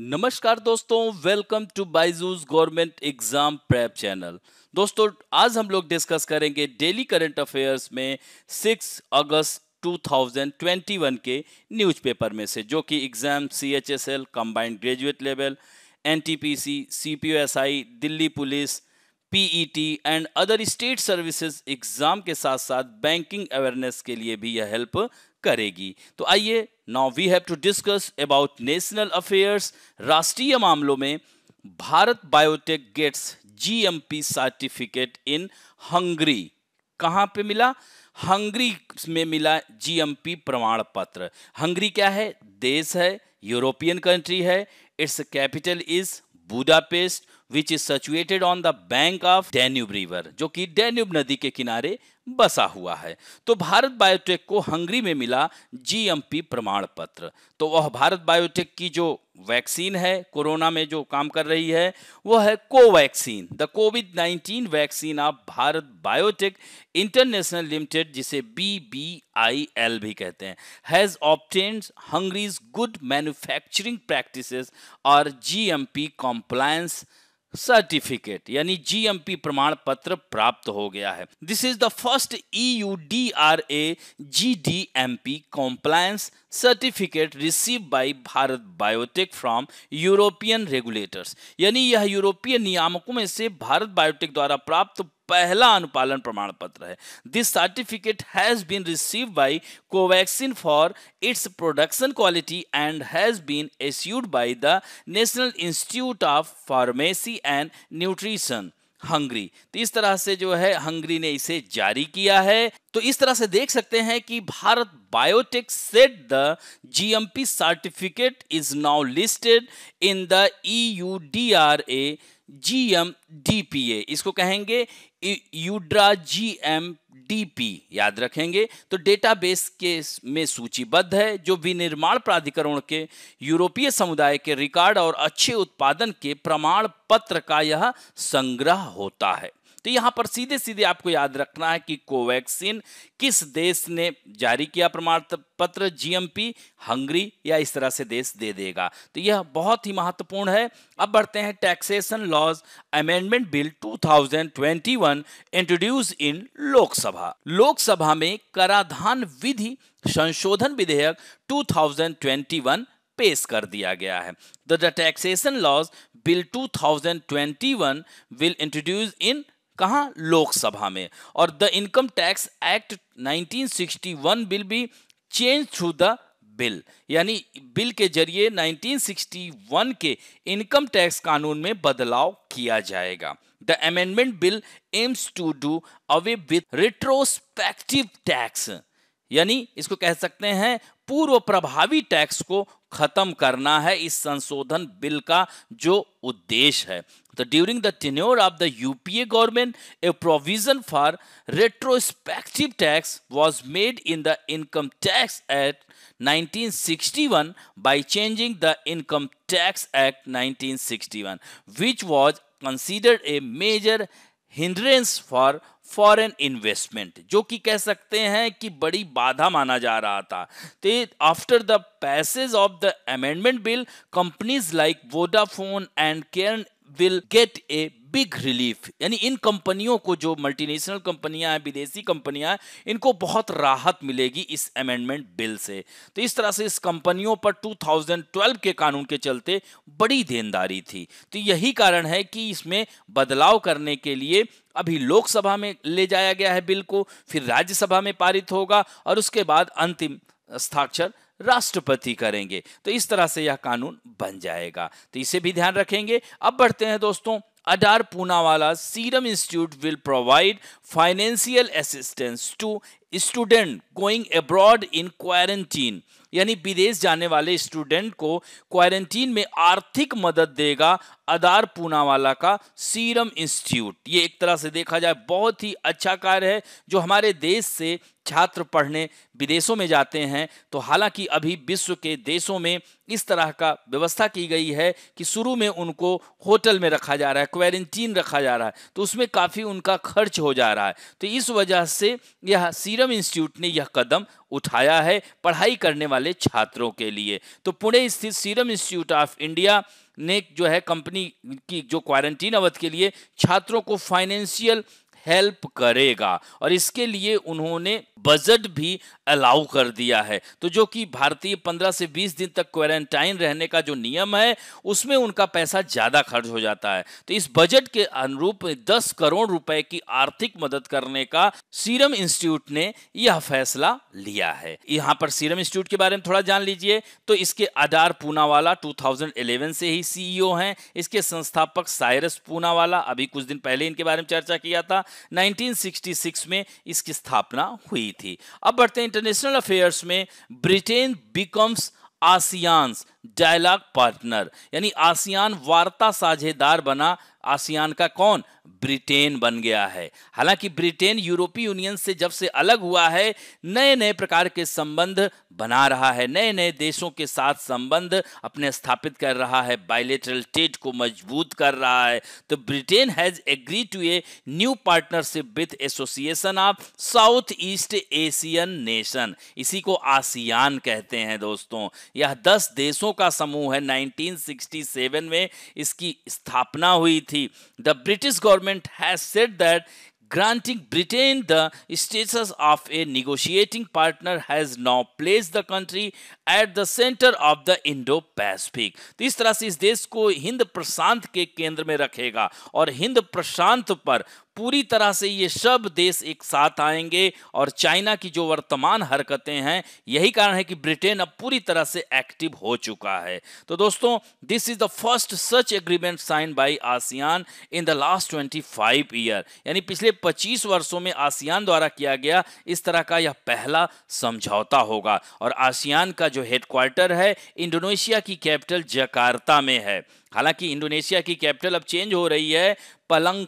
नमस्कार दोस्तों welcome to Byju's government exam prep channel दोस्तों आज हम लोग डिस्कस करेंगे डेली करंट अफेयर्स में 6 अगस्त 2021 के न्यूज़पेपर में से जो कि exam C H S L combined graduate level N T P C C P S I Delhi police P E T and other state services exam के साथ साथ बैंकिंग अवेयरनेस के लिए भी यह हेल्प करेगी तो आइए now we have to discuss about national affairs राष्ट्रीय मामलों में Bharat Biotech gets GMP certificate in Hungary कहां पे मिला हंगरी में मिला जीएमपी प्रमाण पत्र हंगरी क्या है देश है यूरोपियन कंट्री है its capital is Budapest which is situated on the bank of Danube river जो कि डेन्यूब नदी के किनारे बसा हुआ है तो भारत बायोटेक को हंगरी में मिला जीएमपी प्रमाण पत्र तो वह भारत बायोटेक की जो वैक्सीन है कोरोना में जो काम कर रही है वह है Covaxin the COVID 19 vaccine of Bharat Biotech International Limited जिसे बी बी आई एल भी कहते हैं has obtained Hungary's good manufacturing practices और जीएमपी कॉम्प्लायंस सर्टिफिकेट यानी जीएमपी प्रमाण पत्र प्राप्त हो गया है this is the first EU D R A G D M P compliance certificate receive by Bharat Biotech from European regulators यानी यह यूरोपीय नियामकों में से भारत बायोटेक द्वारा प्राप्त पहला अनुपालन प्रमाण पत्र है this certificate has been receive by Covaxin for its production quality and has been assured by the National Institute of Pharmacy and Nutrition Hungary तो इस तरह से जो है हंगरी ने इसे जारी किया है तो इस तरह से देख सकते हैं कि Bharat Biotech said the GMP certificate is now listed in the EUDRA G M D P a इसको कहेंगे Eudra G M D P याद रखेंगे तो डेटाबेस के में सूचीबद्ध है जो विनिर्माण प्राधिकरण के यूरोपीय समुदाय के रिकॉर्ड और अच्छे उत्पादन के प्रमाण पत्र का यह संग्रह होता है तो यहां पर सीधे सीधे आपको याद रखना है कि कोवैक्सीन किस देश ने जारी किया प्रमाण पत्र जीएमपी हंगरी या इस तरह से देश दे देगा तो यह बहुत ही महत्वपूर्ण है अब बढ़ते हैं taxation laws amendment bill 2021 introduce in Lok Sabha Lok Sabha में कराधान विधि संशोधन विधेयक 2021 पेश कर दिया गया है the taxation laws bill 2021 will introduce in कहाँ लोकसभा में और the income tax act 1961 bill भी चेंज थ्रू द बिल यानी बिल के जरिए 1961 के इनकम टैक्स कानून में बदलाव किया जाएगा the amendment bill aims to do away with retrospective tax यानी इसको कह सकते हैं पूर्व प्रभावी टैक्स को खत्म करना है इस संशोधन बिल का जो उद्देश्य है तो during the tenure of the UPA government a provision for retrospective tax was made in the income tax act 1961 by changing the income tax act 1961, which was considered a major hindrance for foreign investment जो कि कह सकते हैं कि बड़ी बाधा माना जा रहा था तो after the passage of the amendment bill companies like Vodafone and Cairn will get a big relief यानी इन कंपनियों को जो मल्टीनेशनल कंपनियां हैं विदेशी कंपनियां हैं इनको बहुत राहत मिलेगी इस अमेंडमेंट बिल से तो इस तरह से इस कंपनियों पर 2012 के कानून के चलते बड़ी देनदारी थी तो यही कारण है कि इसमें बदलाव करने के लिए अभी लोकसभा में ले जाया गया है बिल को फिर राज्यसभा में पारित होगा और उसके बाद अंतिम हस्ताक्षर राष्ट्रपति करेंगे तो इस तरह से यह कानून बन जाएगा तो इसे भी ध्यान रखेंगे अब बढ़ते हैं दोस्तों Adar Poonawala Serum Institute will provide financial assistance to student going abroad in quarantine यानी विदेश जाने वाले स्टूडेंट को क्वारंटीन में आर्थिक मदद देगा अदार पूनावाला का सीरम इंस्टीट्यूट ये एक तरह से देखा जाए बहुत ही अच्छा कार्य है जो हमारे देश से छात्र पढ़ने विदेशों में जाते हैं तो हालांकि अभी विश्व के देशों में इस तरह का व्यवस्था की गई है कि शुरू में उनको होटल में रखा जा रहा है क्वारंटीन रखा जा रहा है तो उसमें काफ़ी उनका खर्च हो जा रहा है तो इस वजह से यह सीरम इंस्टीट्यूट ने यह कदम उठाया है पढ़ाई करने वाले छात्रों के लिए तो पुणे स्थित सीरम इंस्टीट्यूट ऑफ इंडिया ने जो है कंपनी की जो क्वारंटीन अवध के लिए छात्रों को फाइनेंशियल हेल्प करेगा और इसके लिए उन्होंने बजट भी अलाउ कर दिया है तो जो कि भारतीय 15 से 20 दिन तक क्वारंटाइन रहने का जो नियम है उसमें उनका पैसा ज़्यादा खर्च हो जाता है तो इस बजट के अनुरूप 10 करोड़ रुपए की आर्थिक मदद करने का सीरम इंस्टीट्यूट ने यह फैसला लिया है यहाँ पर सीरम इंस्टीट्यूट के बारे में थोड़ा जान लीजिए तो इसके आधार पूनावाला टू से ही सीईओ e हैं इसके संस्थापक साइरस पूनावाला अभी कुछ दिन पहले इनके बारे में चर्चा किया था 1966 में इसकी स्थापना हुई थी अब बढ़ते हैं इंटरनेशनल अफेयर्स में Britain becomes ASEAN dialogue partner यानी आसियान वार्ता साझेदार बना आसियान का कौन ब्रिटेन बन गया है हालांकि ब्रिटेन यूरोपीय यूनियन से जब से अलग हुआ है नए नए प्रकार के संबंध बना रहा है नए नए देशों के साथ संबंध अपने स्थापित कर रहा है बायलेटरल ट्रेड को मजबूत कर रहा है तो Britain has agree to a new partnership with Association of south East Asian Nation इसी को आसियान कहते हैं दोस्तों यह दस देशों का समूह है 1967 में इसकी स्थापना हुई थी the British government government has said that granting Britain the status of a negotiating partner has now placed the country at the center of the Indo-Pacific. तो इस तरह से इस देश को हिंद प्रशांत के केंद्र में रखेगा और हिंद प्रशांत पर पूरी तरह से ये सब देश एक साथ आएंगे और चाइना की जो वर्तमान हरकतें हैं यही कारण है कि ब्रिटेन अब पूरी तरह से एक्टिव हो चुका है तो दोस्तों this is the first such agreement sign by ASEAN in the last twenty five year यानी पिछले पच्चीस वर्षों में आसियान द्वारा किया गया इस तरह का यह पहला समझौता होगा और आसियान का जो हेडक्वार्टर है इंडोनेशिया की कैपिटल जकार्ता में है हालांकि इंडोनेशिया की कैपिटल अब चेंज हो रही है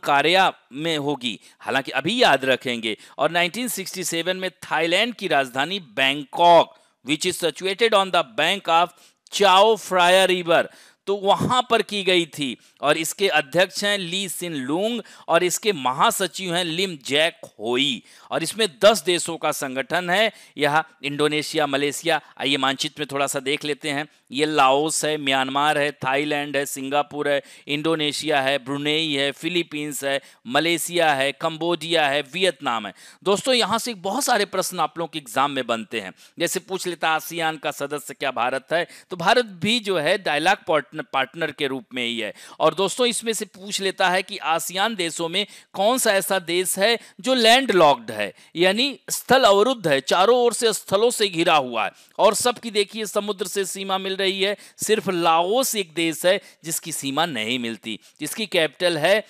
कार्या में होगी हालांकि अभी याद रखेंगे और 1967 में थाईलैंड की राजधानी Bangkok which is situated on the bank of Chao Phraya river तो वहां पर की गई थी और इसके अध्यक्ष हैं ली सिन लूंग और इसके महासचिव हैं लिम जैक होई और इसमें दस देशों का संगठन है यह इंडोनेशिया मलेशिया आइए मानचित्र में थोड़ा सा देख लेते हैं ये लाओस है म्यांमार है थाईलैंड है सिंगापुर है इंडोनेशिया है ब्रुनेई है फिलीपींस है मलेशिया है कंबोडिया है वियतनाम है दोस्तों यहाँ से बहुत सारे प्रश्न आप लोगों के एग्जाम में बनते हैं जैसे पूछ लेता आसियान का सदस्य क्या भारत है तो भारत भी जो है डायलॉग पॉट पार्टनर पार्टनर के रूप में ही है और दोस्तों इसमें से पूछ लेता है कि आसियान देशों में कौन सा ऐसा देश है जो लैंड लॉक्ड है यानी स्थल अवरुद्ध है चारों ओर से स्थलों से घिरा हुआ है और सबकी देखिए समुद्र से सीमा मिल रही है सिर्फ लाओस एक देश है जिसकी सीमा नहीं मिलती जिसकी कैपिटल है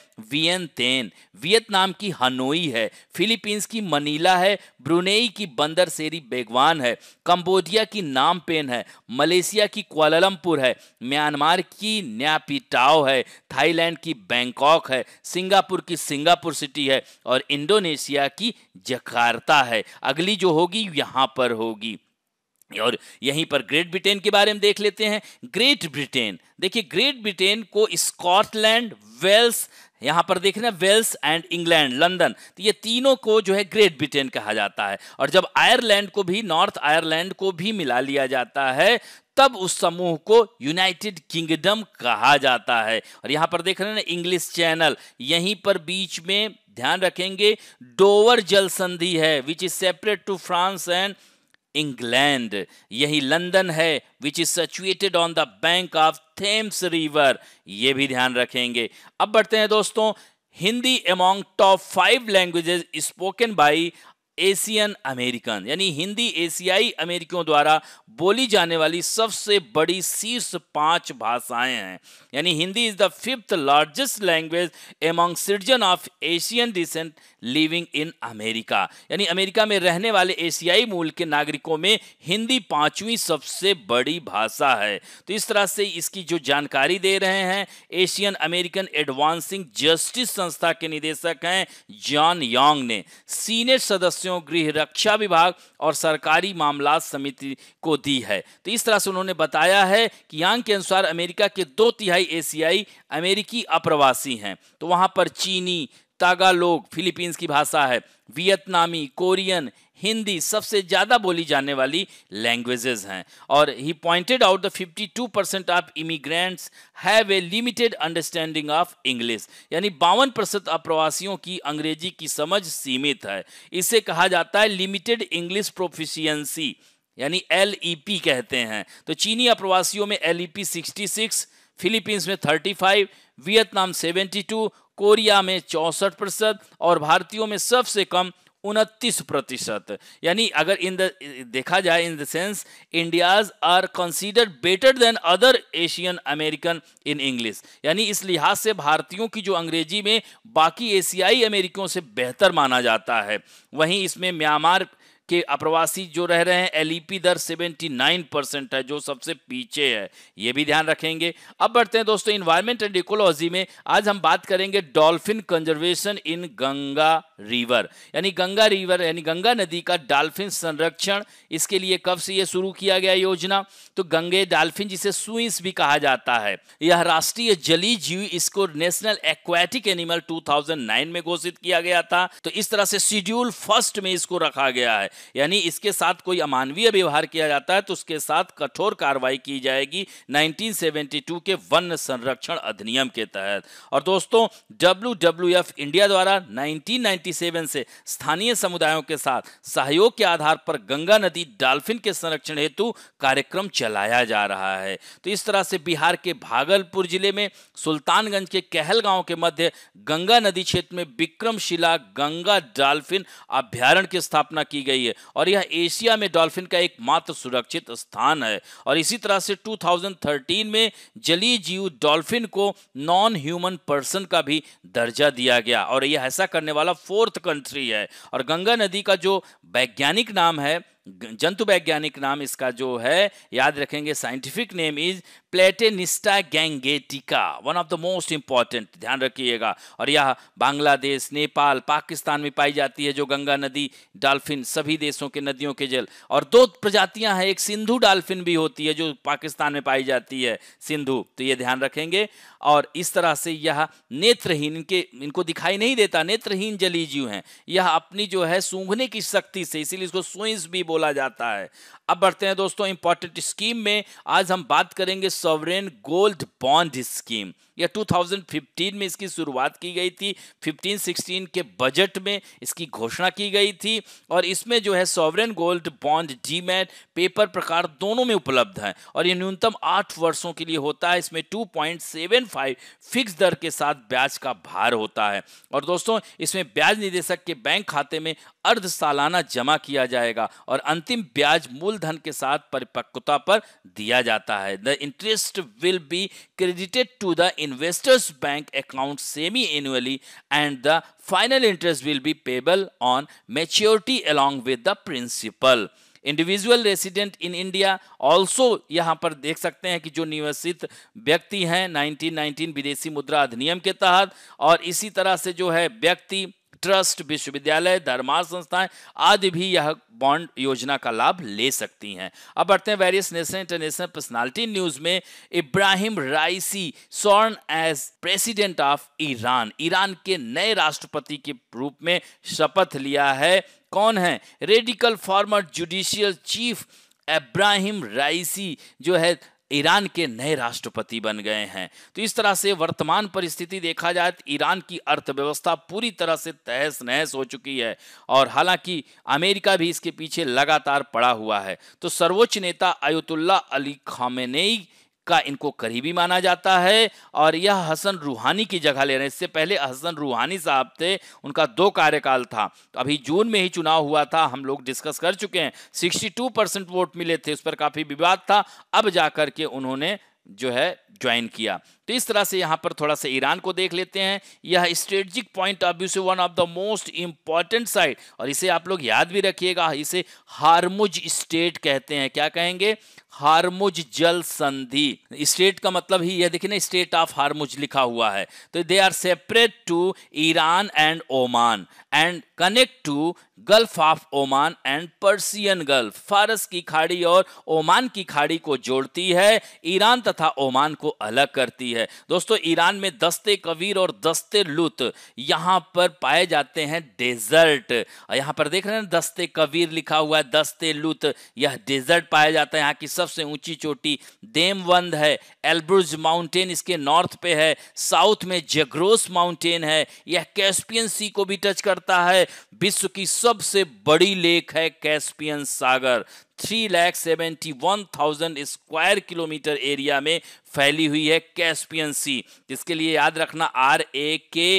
तेन वियतनाम की हनोई है फिलीपींस की मनीला है ब्रुनेई की बंदर सेरी बेगवान है कंबोडिया की नामपेन है मलेशिया की क्वालमपुर है म्यांमार म्यांमार की न्यापिटाओ है थाईलैंड की बैंकॉक है सिंगापुर की सिंगापुर सिटी है और इंडोनेशिया की जकार्ता है अगली जो होगी यहाँ पर होगी और यहीं पर ग्रेट ब्रिटेन के बारे में देख लेते हैं ग्रेट ब्रिटेन देखिए ग्रेट ब्रिटेन को स्कॉटलैंड वेल्स यहां पर देखना वेल्स एंड इंग्लैंड लंदन तो ये तीनों को जो है ग्रेट ब्रिटेन कहा जाता है और जब आयरलैंड को भी नॉर्थ आयरलैंड को भी मिला लिया जाता है तब उस समूह को यूनाइटेड किंगडम कहा जाता है और यहां पर देख रहे हैं ना इंग्लिश चैनल यहीं पर बीच में ध्यान रखेंगे डोवर जल संधि है which is separate to France and England यही लंदन है which is situated on the bank of Thames river यह भी ध्यान रखेंगे अब बढ़ते हैं दोस्तों Hindi among top five languages spoken by Asian American यानी हिंदी एशियाई अमेरिकियों द्वारा बोली जाने वाली सबसे बड़ी शीर्ष पांच भाषाएं हैं यानी Hindi is the fifth largest language among citizen of Asian descent living in America यानी अमेरिका में रहने वाले एशियाई मूल के नागरिकों में हिंदी पांचवी सबसे बड़ी भाषा है तो इस तरह से इसकी जो जानकारी दे रहे हैं एशियन अमेरिकन एडवांसिंग जस्टिस संस्था के निदेशक हैं जॉन यांग ने सीनियर सदस्य सदस्यों गृह रक्षा विभाग और सरकारी मामला समिति को दी है तो इस तरह से उन्होंने बताया है कि यांग के अनुसार अमेरिका के दो तिहाई एशियाई अमेरिकी अप्रवासी हैं तो वहां पर चीनी तागालोग फिलीपींस की भाषा है वियतनामी कोरियन हिंदी सबसे ज़्यादा बोली जाने वाली लैंग्वेजेस हैं और he pointed out the 52 percent of immigrants have a limited understanding of English यानी बावन प्रतिशत अप्रवासियों की अंग्रेजी की समझ सीमित है इसे कहा जाता है लिमिटेड इंग्लिश प्रोफिशियंसी यानी एल e कहते हैं तो चीनी अप्रवासियों में एल ई पी फिलीपींस में 35, वियतनाम 72, कोरिया में चौसठ प्रतिशत और भारतीयों में सबसे कम उनतीस प्रतिशत यानी अगर इन द देखा जाए in the sense Indians are considered better than other Asian American in English यानी इस लिहाज से भारतीयों की जो अंग्रेजी में बाकी एशियाई अमेरिकियों से बेहतर माना जाता है वहीं इसमें म्यांमार के अप्रवासी जो रह रहे हैं एलईपी e दर 79 परसेंट है जो सबसे पीछे है ये भी ध्यान रखेंगे अब बढ़ते हैं दोस्तों इन्वायरमेंट एंड इकोलॉजी में आज हम बात करेंगे dolphin conservation in Ganga river यानी गंगा रिवर यानी गंगा नदी का डाल्फिन संरक्षण इसके लिए कब से यह शुरू किया गया योजना तो गंगे डाल्फिन जिसे सुइस भी कहा जाता है यह राष्ट्रीय जली जीव इसको नेशनल एक्वाटिक एनिमल 2009 में घोषित किया गया था तो इस तरह से शेड्यूल फर्स्ट में इसको रखा गया है यानी इसके साथ कोई अमानवीय व्यवहार किया जाता है तो उसके साथ कठोर कार्रवाई की जाएगी नाइनटीन के वन संरक्षण अधिनियम के तहत और दोस्तों डब्ल्यू इंडिया द्वारा नाइनटीन 1997 से स्थानीय समुदायों के साथ सहयोग के आधार पर गंगा नदी डाल्फिन के संरक्षण हेतु कार्यक्रम चलाया जा रहा है तो इस तरह से बिहार के भागलपुर जिले में सुल्तानगंज के कहलगांव के मध्य गंगा नदी क्षेत्र में विक्रमशिला गंगा डाल्फिन अभ्यारण की स्थापना की गई है और यह एशिया में डॉल्फिन का एकमात्र सुरक्षित स्थान है और इसी तरह से 2013 में जलीय जीव डॉल्फिन को नॉन ह्यूमन पर्सन का भी दर्जा दिया गया और यह ऐसा करने वाला फोर्थ कंट्री है और गंगा नदी का जो वैज्ञानिक नाम है जंतु वैज्ञानिक नाम इसका जो है याद रखेंगे scientific name is Platanista gangetica one of the most important ध्यान रखिएगा और यह बांग्लादेश नेपाल पाकिस्तान में पाई जाती है जो गंगा नदी डाल्फिन सभी देशों के नदियों के जल और दो प्रजातियां हैं एक सिंधु डाल्फिन भी होती है जो पाकिस्तान में पाई जाती है सिंधु तो ये ध्यान रखेंगे और इस तरह से यह नेत्रहीन इनके इनको दिखाई नहीं देता नेत्रहीन जली जीव है यह अपनी जो है सूंघने की शक्ति से इसीलिए इसको सुइंस भी बोला जाता है अब बढ़ते हैं दोस्तों इंपॉर्टेंट स्कीम में आज हम बात करेंगे सॉवरेन गोल्ड बॉन्ड स्कीम यह 2015 में इसकी शुरुआत की गई थी 15-16 के बजट में इसकी घोषणा की गई थी और इसमें जो है sovereign gold bond D paper प्रकार दोनों में उपलब्ध है और यह न्यूनतम आठ वर्षों के लिए होता है इसमें फाइव फिक्स दर के साथ ब्याज का भार होता है और दोस्तों इसमें ब्याज निदेशक के बैंक खाते में अर्ध सालाना जमा किया जाएगा और अंतिम ब्याज मूल मूलधन के साथ परिपक्वता पर दिया जाता है the interest will be credited to the investors bank account semi annually and the final interest will be payable on maturity along with the principal individual resident in India also यहाँ पर देख सकते हैं कि जो निवसित व्यक्ति हैं 1919 विदेशी मुद्रा अधिनियम के तहत और इसी तरह से जो है व्यक्ति ट्रस्ट विश्वविद्यालय धर्मार्थ संस्थाएं आदि भी यह बॉन्ड योजना का लाभ ले सकती हैं अब बढ़ते हैं various national international personality news में Ebrahim Raisi sworn as president of Iran Iran के नए राष्ट्रपति के रूप में शपथ लिया है कौन है radical former judicial chief Ebrahim Raisi जो है ईरान के नए राष्ट्रपति बन गए हैं तो इस तरह से वर्तमान परिस्थिति देखा जाए तो ईरान की अर्थव्यवस्था पूरी तरह से तहस नहस हो चुकी है और हालांकि अमेरिका भी इसके पीछे लगातार पड़ा हुआ है तो सर्वोच्च नेता अयतुल्ला अली खामेनेई का इनको करीबी माना जाता है और यह हसन रूहानी की जगह ले रहे हैं इससे पहले हसन रूहानी साहब थे उनका दो कार्यकाल था तो अभी जून में ही चुनाव हुआ था हम लोग डिस्कस कर चुके हैं 62 परसेंट वोट मिले थे उस पर काफ़ी विवाद था अब जाकर के उन्होंने जो है ज्वाइन किया तो इस तरह से यहां पर थोड़ा सा ईरान को देख लेते हैं यह स्ट्रेटजिक पॉइंट ऑफ व्यू से one of the most important side और इसे आप लोग याद भी रखिएगा इसे हारमुज स्टेट कहते हैं क्या कहेंगे हारमुज जल संधि स्टेट का मतलब ही यह देखिए ना स्टेट ऑफ हारमुज लिखा हुआ है तो they are separate to Iran and Oman and connect to Gulf of Oman and Persian Gulf फारस की खाड़ी और ओमान की खाड़ी को जोड़ती है ईरान तथा ओमान को अलग करती होती है दोस्तों ईरान में दस्ते कबीर और दस्ते लुत यहाँ पर पाए जाते हैं डेजर्ट यहाँ पर देख रहे हैं दस्ते कबीर लिखा हुआ है दस्ते लुत यह डेजर्ट पाया जाता है यहाँ की सबसे ऊंची चोटी देमवंद है एल्ब्रुज माउंटेन इसके नॉर्थ पे है साउथ में जेग्रोस माउंटेन है यह कैस्पियन सी को भी टच करता है विश्व की सबसे बड़ी लेक है कैस्पियन सागर three lakh seventy one thousand square kilometre area में फैली हुई है कैस्पियन सी जिसके लिए याद रखना आर ए के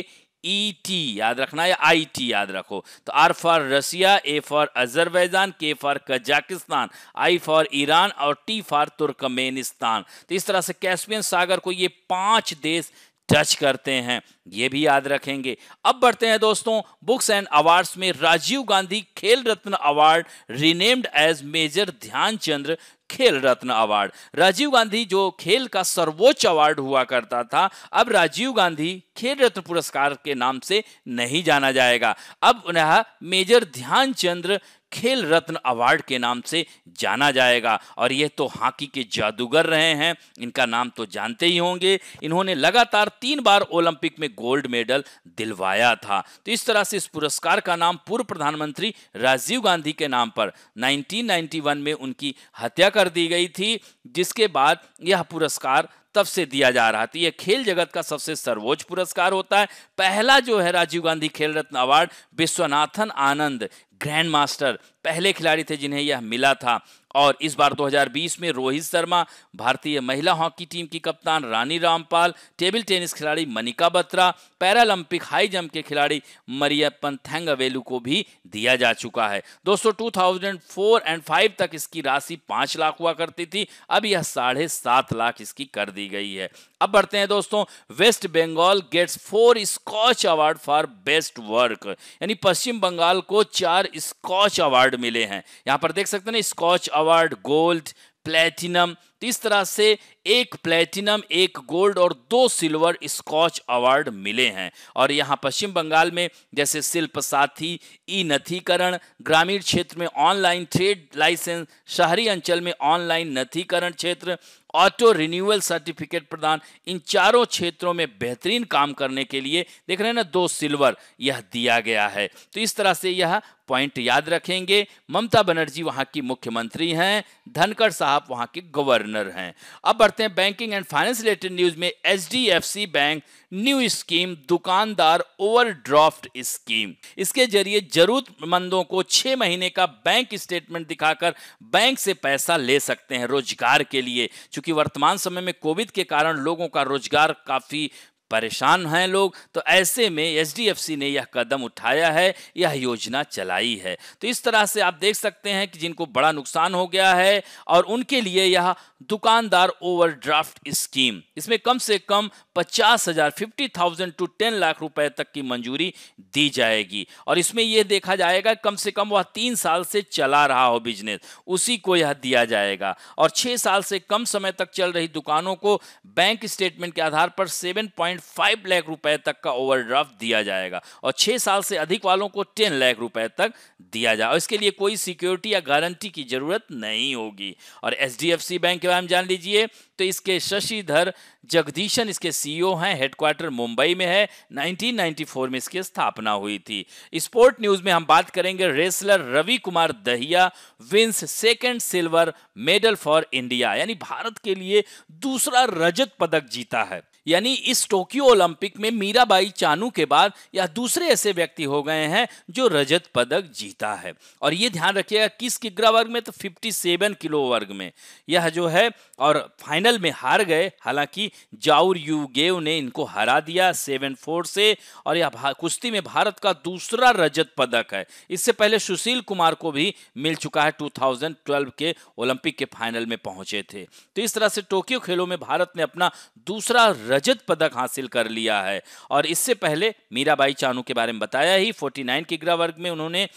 ई टी याद रखना या आई टी याद रखो तो R for Russia A for Azerbaijan K for Kazakhstan I for Iran और टी फॉर तुर्कमेनिस्तान तो इस तरह से कैस्पियन सागर को ये पांच देश टच करते हैं ये भी याद रखेंगे अब बढ़ते हैं दोस्तों बुक्स एंड अवार्ड्स में Rajiv Gandhi Khel Ratna award renamed as Major Dhyanchandra Khel Ratna award Rajiv Gandhi जो खेल का सर्वोच्च अवार्ड हुआ करता था अब राजीव गांधी खेल रत्न पुरस्कार के नाम से नहीं जाना जाएगा अब उन्हें मेजर ध्यानचंद्र खेल रत्न अवार्ड के नाम से जाना जाएगा और यह तो हॉकी के जादूगर रहे हैं इनका नाम तो जानते ही होंगे इन्होंने लगातार तीन बार ओलंपिक में गोल्ड मेडल दिलवाया था तो इस तरह से इस पुरस्कार का नाम पूर्व प्रधानमंत्री राजीव गांधी के नाम पर 1991 में उनकी हत्या कर दी गई थी जिसके बाद यह पुरस्कार तब से दिया जा रहा था तो यह खेल जगत का सबसे सर्वोच्च पुरस्कार होता है पहला जो है Rajiv Gandhi Khel Ratna award Viswanathan Anand grandmaster पहले खिलाड़ी थे जिन्हें यह मिला था और इस बार 2020 में रोहित शर्मा भारतीय महिला हॉकी टीम की कप्तान रानी रामपाल टेबल टेनिस खिलाड़ी Manika Batra Paralympic high jump के खिलाड़ी मरियपन थेंगावेलू को भी दिया जा चुका है दोस्तों 2004 एंड 5 तक इसकी राशि पाँच लाख हुआ करती थी अब यह साढ़े सात लाख इसकी कर दी गई है अब बढ़ते हैं दोस्तों West Bengal gets four SKOCH award for best work यानी पश्चिम बंगाल को चार स्कॉच अवार्ड मिले हैं यहां पर देख सकते हैं ना स्कॉच अवार्ड गोल्ड प्लेटिनम तो इस तरह से एक प्लेटिनम एक गोल्ड और दो सिल्वर स्कॉच अवार्ड मिले हैं और यहाँ पश्चिम बंगाल में जैसे शिल्प साथी ई नथीकरण ग्रामीण क्षेत्र में ऑनलाइन ट्रेड लाइसेंस शहरी अंचल में ऑनलाइन नथीकरण क्षेत्र ऑटो रिन्यूअल सर्टिफिकेट प्रदान इन चारों क्षेत्रों में बेहतरीन काम करने के लिए देख रहे हैं ना दो सिल्वर यह दिया गया है तो इस तरह से यह पॉइंट याद रखेंगे ममता बनर्जी वहां की मुख्यमंत्री हैं धनखड़ साहब वहां के गवर्नर हैं अब बढ़ते हैं banking and finance related news में एच बैंक न्यू स्कीम दुकानदार ओवरड्राफ्ट स्कीम इसके जरिए जरूरतमंदों को छह महीने का बैंक स्टेटमेंट दिखाकर बैंक से पैसा ले सकते हैं रोजगार के लिए क्योंकि वर्तमान समय में कोविड के कारण लोगों का रोजगार काफ़ी परेशान हैं लोग तो ऐसे में एचडीएफसी ने यह कदम उठाया है यह योजना चलाई है तो इस तरह से आप देख सकते हैं कि जिनको बड़ा नुकसान हो गया है और उनके लिए यह दुकानदार ओवरड्राफ्ट स्कीम इसमें कम से कम पचास हजार fifty thousand to ten lakh रुपए तक की मंजूरी दी जाएगी और इसमें यह देखा जाएगा कम से कम वह तीन साल से चला रहा हो बिजनेस उसी को यह दिया जाएगा और छह साल से कम समय तक चल रही दुकानों को बैंक स्टेटमेंट के आधार पर सेवन पॉइंट 5 लाख रुपए तक का ओवरड्राफ्ट दिया जाएगा और 6 साल से अधिक वालों को 10 लाख रुपए तक दिया जाए और इसके लिए कोई सिक्योरिटी या गारंटी की जरूरत नहीं होगी और एच बैंक के बारे में जान लीजिए तो इसके शशिधर जगदीशन इसके सीईओ e हैं हेडक्वार्टर मुंबई में है 1994 में इसकी स्थापना हुई थी स्पोर्ट न्यूज में हम बात करेंगे wrestler Ravi Kumar Dahiya wins second silver medal for India यानी भारत के लिए दूसरा रजत पदक जीता है यानी इस टोक्यो ओलंपिक में मीराबाई चानू के बाद या दूसरे ऐसे व्यक्ति हो गए हैं जो रजत पदक जीता है और ये ध्यान रखिएगा किस किग्रा वर्ग में तो 57 किलो वर्ग में यह जो है और फाइनल में हार गए हालांकि जाऊर यू गेव ने इनको हरा दिया सेवन फोर से और यह कुश्ती में भारत का दूसरा रजत पदक है इससे पहले सुशील कुमार को भी मिल चुका है 2012 के ओलंपिक के फाइनल में पहुंचे थे तो इस तरह से टोक्यो खेलों में भारत ने अपना दूसरा रजत पदक हासिल कर लिया है और इससे पहले मीराबाई चानू के बारे में बताया ही 49 नाइन किग्रा वर्ग में उन्होंने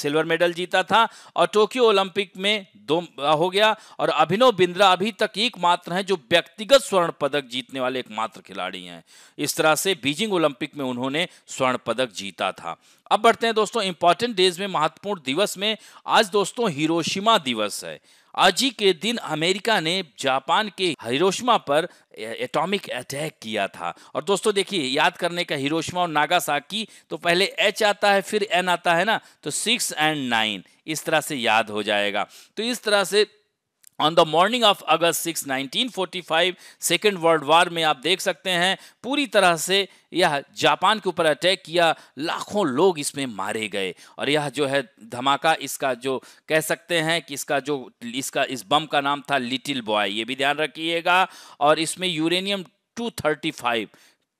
सिल्वर मेडल जीता था और टोक्यो ओलंपिक में दो हो गया और अभिनव बिंद्रा अभी तक एकमात्र हैं जो व्यक्तिगत स्वर्ण पदक जीतने वाले एकमात्र खिलाड़ी हैं इस तरह से बीजिंग ओलंपिक में उन्होंने स्वर्ण पदक जीता था अब बढ़ते हैं दोस्तों इंपॉर्टेंट डेज में महत्वपूर्ण दिवस में आज दोस्तों हिरोशिमा दिवस है आज ही के दिन अमेरिका ने जापान के हिरोशिमा पर एटॉमिक अटैक किया था और दोस्तों देखिए याद करने का हिरोशिमा और नागासाकी तो पहले एच आता है फिर एन आता है ना तो सिक्स एंड नाइन इस तरह से याद हो जाएगा तो इस तरह से on the morning of August 6, 1945, Second World War में आप देख सकते हैं पूरी तरह से यह जापान के ऊपर अटैक किया लाखों लोग इसमें मारे गए और यह जो है धमाका इसका जो कह सकते हैं कि इसका जो इसका इस बम का नाम था लिटिल बॉय ये भी ध्यान रखिएगा और इसमें यूरेनियम 235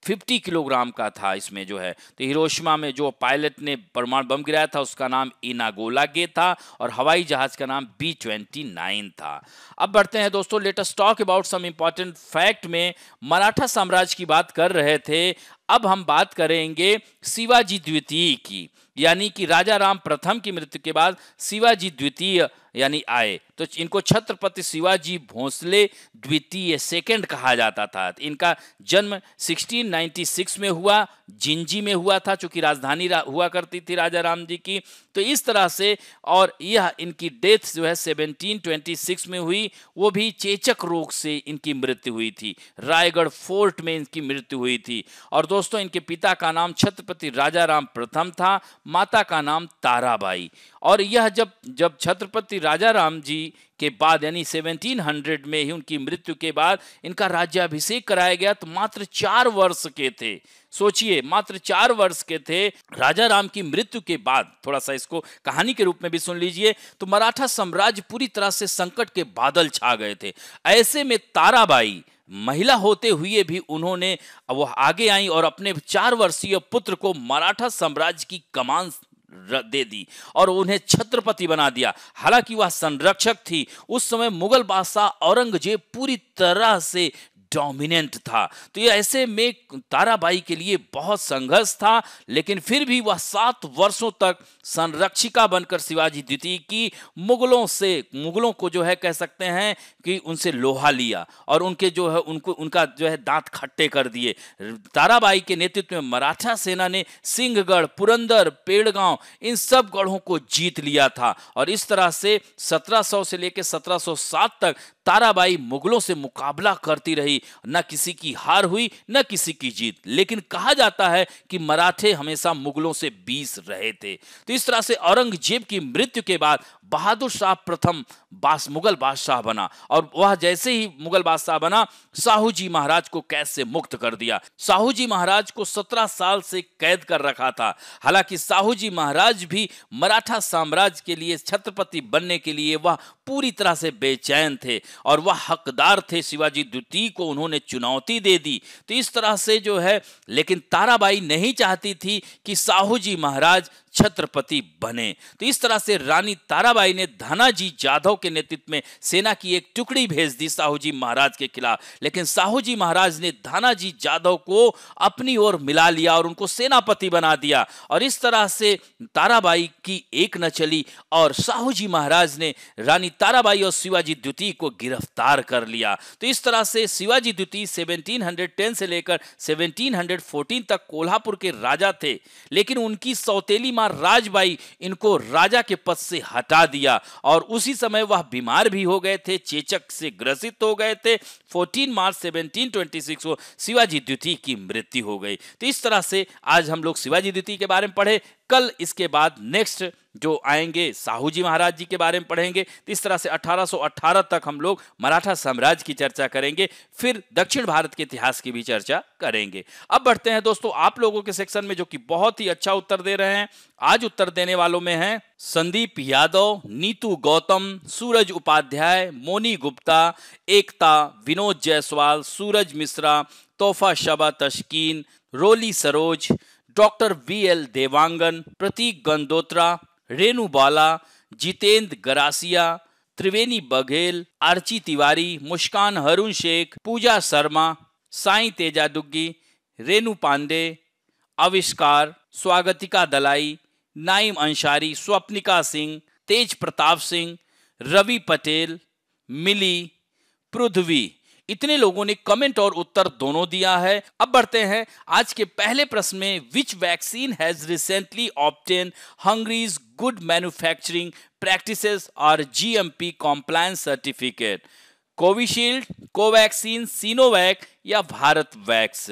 50 किलोग्राम का था इसमें जो है तो हिरोशिमा में जो पायलट ने परमाणु बम गिराया था उसका नाम इनागोला गे था और हवाई जहाज का नाम बी ट्वेंटी नाइन था अब बढ़ते हैं दोस्तों latest talk about some important fact में मराठा साम्राज्य की बात कर रहे थे अब हम बात करेंगे शिवाजी द्वितीय की यानी कि राजा राम प्रथम की मृत्यु के बाद शिवाजी द्वितीय यानी आए तो इनको छत्रपति शिवाजी भोसले द्वितीय सेकंड कहा जाता था इनका जन्म 1696 में हुआ जिंजी में हुआ था चूंकि राजधानी रा, हुआ करती थी राजा राम जी की तो इस तरह से और यह इनकी डेथ जो है 1726 में हुई वो भी चेचक रोग से इनकी मृत्यु हुई थी रायगढ़ फोर्ट में इनकी मृत्यु हुई थी और दोस्तों इनके पिता का नाम छत्रपति राजा राम प्रथम था माता का नाम ताराबाई और यह जब जब छत्रपति राजा राम जी के बाद यानी 1700 में ही उनकी मृत्यु के बाद इनका राज्याभिषेक कराया गया तो मात्र चार वर्ष के थे सोचिए मात्र चार वर्ष के थे राजा राम की मृत्यु के बाद थोड़ा सा इसको कहानी के रूप में भी सुन लीजिए तो मराठा साम्राज्य पूरी तरह से संकट के बादल छा गए थे ऐसे में ताराबाई महिला होते हुए भी उन्होंने वह आगे आई और अपने चार वर्षीय पुत्र को मराठा साम्राज्य की कमान दे दी और उन्हें छत्रपति बना दिया हालांकि वह संरक्षक थी उस समय मुगल बादशाह औरंगजेब पूरी तरह से डोमिनेंट था तो ये ऐसे में ताराबाई के लिए बहुत संघर्ष था लेकिन फिर भी वह सात वर्षों तक संरक्षिका बनकर शिवाजी द्वितीय की मुगलों से मुगलों को जो है कह सकते हैं कि उनसे लोहा लिया और उनके जो है उनको उनका जो है दांत खट्टे कर दिए ताराबाई के नेतृत्व में मराठा सेना ने सिंहगढ़ पुरंदर पेड़गांव इन सब गढ़ों को जीत लिया था और इस तरह से 1700 से लेकर 1707 तक ताराबाई मुगलों से मुकाबला करती रही न किसी की हार हुई न किसी की जीत लेकिन कहा जाता है कि मराठे हमेशा मुगलों से बीस रहे थे तो इस तरह से औरंगजेब की मृत्यु के बाद बहादुर शाह प्रथम बास मुगल बादशाह बना और वह जैसे ही मुगल बादशाह बना साहू जी महाराज को कैद से मुक्त कर दिया साहू जी महाराज को सत्रह साल से कैद कर रखा था हालांकि साहू जी महाराज भी मराठा साम्राज्य के लिए छत्रपति बनने के लिए वह पूरी तरह से बेचैन थे और वह हकदार थे शिवाजी द्वितीय को उन्होंने चुनौती दे दी तो इस तरह से जो है लेकिन ताराबाई नहीं चाहती थी कि साहू जी महाराज छत्रपति बने तो इस तरह से रानी ताराबाई मीराबाई ने धानाजी जाधव के नेतृत्व में सेना की एक टुकड़ी भेज दी साहूजी महाराज के खिलाफ लेकिन साहूजी महाराज ने धानाजी जाधव को अपनी ओर मिला लिया और उनको सेनापति बना दिया और इस तरह से ताराबाई की एक न चली और साहूजी महाराज ने रानी ताराबाई और शिवाजी द्वितीय को गिरफ्तार कर लिया तो इस तरह से शिवाजी द्वितीय सेवनटीन से लेकर सेवनटीन तक कोल्हापुर के राजा थे लेकिन उनकी सौतेली मां राजबाई इनको राजा के पद से हटा दिया और उसी समय वह बीमार भी हो गए थे चेचक से ग्रसित हो गए थे 14 मार्च 1726 को शिवाजी द्वितीय की मृत्यु हो गई तो इस तरह से आज हम लोग शिवाजी द्वितीय के बारे में पढ़े कल इसके बाद नेक्स्ट जो आएंगे साहू जी महाराज जी के बारे में पढ़ेंगे तो इस तरह से 1818 तक हम लोग मराठा साम्राज्य की चर्चा करेंगे फिर दक्षिण भारत के इतिहास की भी चर्चा करेंगे अब बढ़ते हैं दोस्तों आप लोगों के सेक्शन में जो कि बहुत ही अच्छा उत्तर दे रहे हैं आज उत्तर देने वालों में हैं संदीप यादव नीतू गौतम सूरज उपाध्याय मोनी गुप्ता एकता Vinod Jaiswal Suraj Mishra Tohfa Shaba Tashkeen Roli Saroj doctor V L Dewangan Prateek Gandotra Renu Bala Jitendra Garasiya Triveni Baghel Archi Tiwari Muskan Harun Shaikh Pooja Sharma Sai Teja Duggi Renu Pandey Avishkar Swagatika Dalai नाइम अंशारी स्वप्निका Singh तेज प्रताप सिंह रवि पटेल मिली पृथ्वी इतने लोगों ने कमेंट और उत्तर दोनों दिया है अब बढ़ते हैं आज के पहले प्रश्न में which vaccine has recently obtain Hungary's good manufacturing practices और GMP compliance certificate Covishield Covaxin Sinovac या भारत वैक्स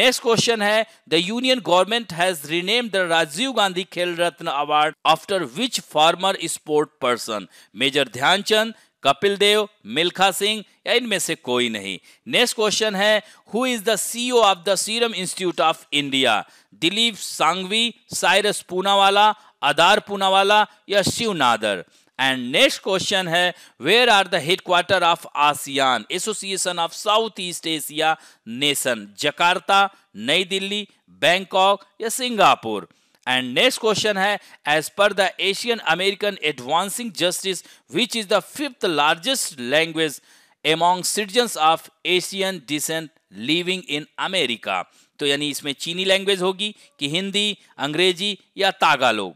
नेक्स्ट क्वेश्चन है the union government has rename the Rajiv Gandhi Khel Ratna award after which former sport person Major Dhyanchand Kapil Dev Milkha Singh या इनमें से कोई नहीं नेक्स्ट क्वेश्चन है who is the CEO of the Serum Institute of India Dilip Shanghvi Cyrus Poonawalla आदार पूनावाला या Shiv Nadar and next question है where are the headquarter of ASEAN association of south east Asia nation Jakarta Nai Delhi Bangkok या सिंगापुर एंड नेक्स्ट क्वेश्चन है as per the Asian American advancing justice which is the fifth largest language among citizen of Asian descent living in America तो यानी इसमें चीनी language होगी कि हिंदी अंग्रेजी या लोग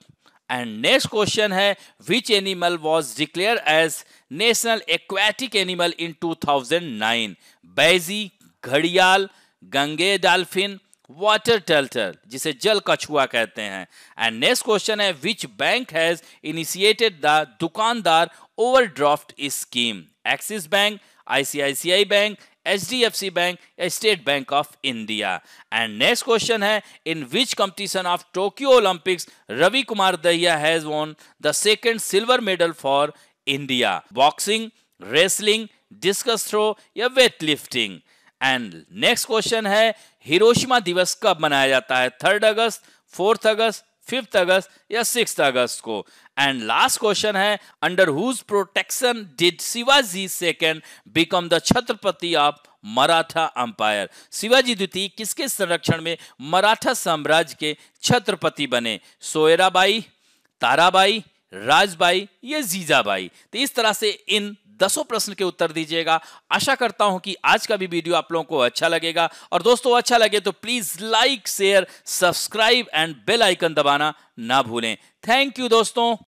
एंड नेक्स्ट क्वेश्चन है which animal was declare as national aquatic animal in 2009 baiji घड़ियाल गंगे डॉल्फिन वाटर टेल्टर जिसे जल कछुआ कहते हैं एंड नेक्स्ट क्वेश्चन है which bank has initiated the Dukandar overdraft scheme Axis bank ICICI bank H D F C bank State Bank of India and next question है in which competition of Tokyo Olympics Ravi Kumar Dahiya has won the second silver medal for India boxing wrestling discus throw या weight lifting and next question है Hiroshima दिवस कब मनाया जाता है third August fourth August fifth August या six August को and last question है under whose protection did Shivaji second become the Chhatrapati of Maratha empire Shivaji द्वितीय किसके संरक्षण में मराठा साम्राज्य के छत्रपति बने सोयराबाई ताराबाई राजबाई या जीजाबाई तो इस तरह से इन दसों प्रश्न के उत्तर दीजिएगा आशा करता हूं कि आज का भी वीडियो आप लोगों को अच्छा लगेगा और दोस्तों अच्छा लगे तो please like share subscribe and bell icon दबाना ना भूलें थैंक यू दोस्तों